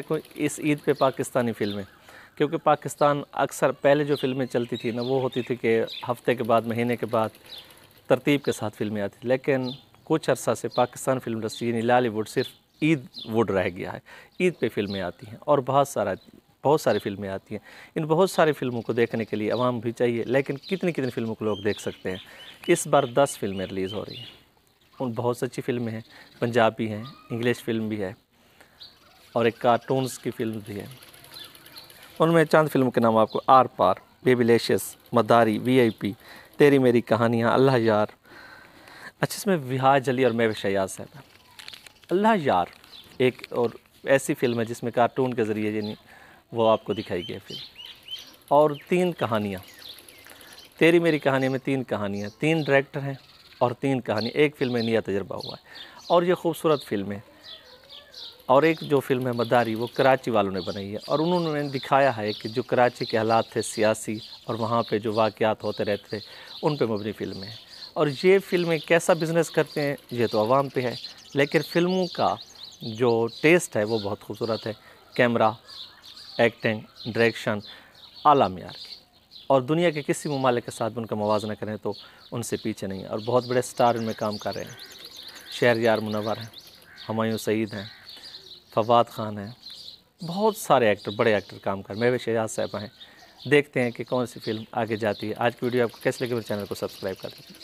सामने को इस ईद पे पाकिस्तानी फिल्में क्योंकि पाकिस्तान अक्सर पहले जो फिल्में चलती थी ना वो होती थी कि हफ्ते के बाद महीने के बाद तरतीब के साथ फिल्में आती लेकिन कुछ अरसा से पाकिस्तान फिल्म इंडस्ट्री यानी लालीवुड सिर्फ ईद वुड रह गया है ईद पे फिल्में आती हैं और बहुत सारा बहुत सारी फिल्में आती हैं इन बहुत सारी फिल्मों को देखने के लिए आवाम भी चाहिए लेकिन कितनी कितनी फिल्मों को लोग देख सकते हैं इस बार दस फिल्में रिलीज़ हो रही हैं उन बहुत सच्ची अच्छी फिल्में हैं पंजाबी हैं इंग्लिश फिल्म भी है और एक कार्टून्स की फिल्म भी है उनमें चंद फिल्म के नाम आपको आर पार बेबिलेशियस मदारी वीआईपी तेरी मेरी कहानियाँ अल्लाह यार अच्छा इसमें विहार जली और मैं शयाज है अल्लाह यार एक और ऐसी फ़िल्म है जिसमें कार्टून के ज़रिए यानी वो आपको दिखाई गई फिल्म और तीन कहानियाँ तेरी मेरी कहानी में तीन कहानियाँ तीन डायरेक्टर हैं और तीन कहानी एक फ़िल्म में नया तजर्बा हुआ है और ये खूबसूरत फिल्म है और एक जो फिल्म है मदारी वो कराची वालों ने बनाई है और उन्होंने दिखाया है कि जो कराची के हालात थे सियासी और वहाँ पे जो वाक़ होते रहते थे उन पे मबनी फिल्में हैं और ये फिल्में कैसा बिज़नेस करते हैं ये तो आवाम पे है लेकिन फिल्मों का जो टेस्ट है वो बहुत खूबसूरत है कैमरा एक्टिंग डायरेक्शन अला मीर की और दुनिया के किसी ममालिक के साथ उनका मुवजना करें तो उनसे पीछे नहीं है और बहुत बड़े स्टार इनमें काम कर रहे हैं शहर यार मुनवर हैं हमायूँ सईद हैं फवाद खान हैं बहुत सारे एक्टर बड़े एक्टर काम कर मेवे शहजाद साहब हैं देखते हैं कि कौन सी फिल्म आगे जाती है आज की वीडियो आपको कैसे लगे मेरे चैनल को सब्सक्राइब कर दीजिए